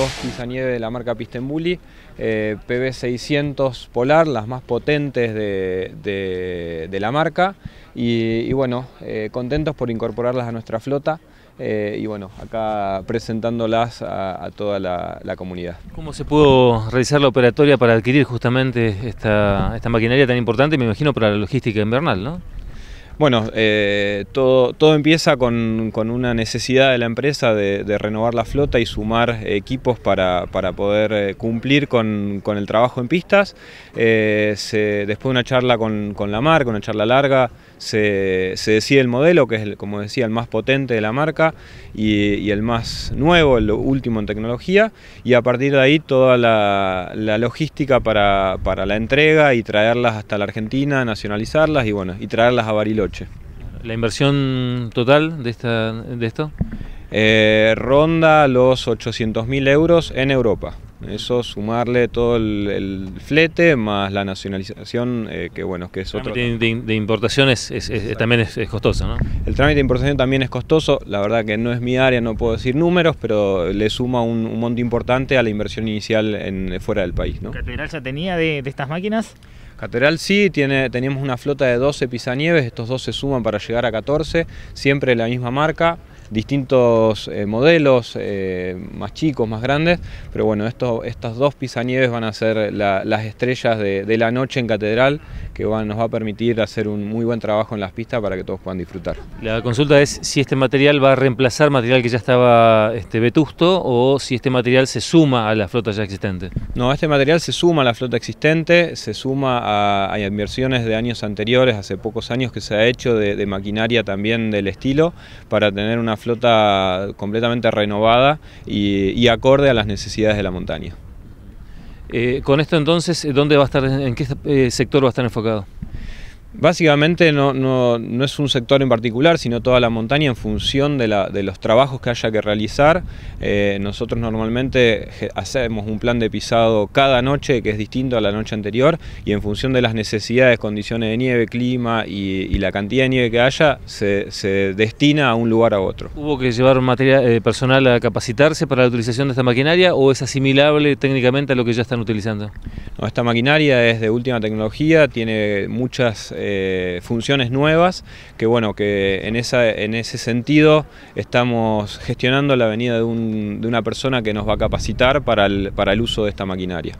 dos de la marca Pistembuli, eh, PB600 Polar, las más potentes de, la marca, y, bueno, eh, contentos por incorporarlas a nuestra flota. Eh, y bueno, acá presentándolas a, toda la, la, comunidad. ¿Cómo se pudo realizar la operatoria para adquirir justamente esta, esta maquinaria tan importante, me imagino, para la logística invernal, no? Bueno, eh, todo, todo empieza con, una necesidad de la empresa de, renovar la flota y sumar equipos para, poder eh, cumplir con, el trabajo en pistas. Eh, después de una charla con, la marca, una charla larga, se, se, decide el modelo, que es, como decía, el más potente de la marca y, el más nuevo, el último en tecnología. Y a partir de ahí toda la, logística para, la entrega y traerlas hasta la Argentina, nacionalizarlas y, bueno, y traerlas a Bariloche. ¿La inversión total de, esta, de esto? Eh, ronda los 800.000 euros en Europa. Eso sumarle todo el, flete más la nacionalización, eh, que bueno, que es otro. El trámite de, de importación también es, costoso, ¿no? El trámite de importación también es costoso. La verdad que no es mi área, no puedo decir números, pero le suma un, monto importante a la inversión inicial en, fuera del país. ¿no? ¿Catedral ya tenía de, de estas máquinas? Catedral sí, tiene, tenemos una flota de 12 pisanieves, estos dos se suman para llegar a 14, siempre la misma marca, distintos eh, modelos, eh, más chicos, más grandes, pero bueno, esto, estas dos pisanieves van a ser las estrellas de, la noche en Catedral, que nos va a permitir hacer un muy buen trabajo en las pistas para que todos puedan disfrutar. La consulta es si este material va a reemplazar material que ya estaba este, vetusto o si este material se suma a la flota ya existente. No, este material se suma a la flota existente, se suma a, inversiones de años anteriores, hace pocos años que se ha hecho de, de maquinaria también del estilo, para tener una flota completamente renovada y, acorde a las necesidades de la montaña. Eh, con esto entonces, ¿dónde va a estar, en qué eh, sector va a estar enfocado? Básicamente no, es un sector en particular, sino toda la montaña en función de, la, de los trabajos que haya que realizar. Eh, nosotros normalmente hacemos un plan de pisado cada noche que es distinto a la noche anterior y en función de las necesidades, condiciones de nieve, clima y, la cantidad de nieve que haya, se, destina a un lugar a otro. ¿Hubo que llevar eh, personal a capacitarse para la utilización de esta maquinaria o es asimilable técnicamente a lo que ya están utilizando? Esta maquinaria es de última tecnología, tiene muchas eh, funciones nuevas, que bueno, que en, ese sentido estamos gestionando la venida de, una persona que nos va a capacitar para el uso de esta maquinaria.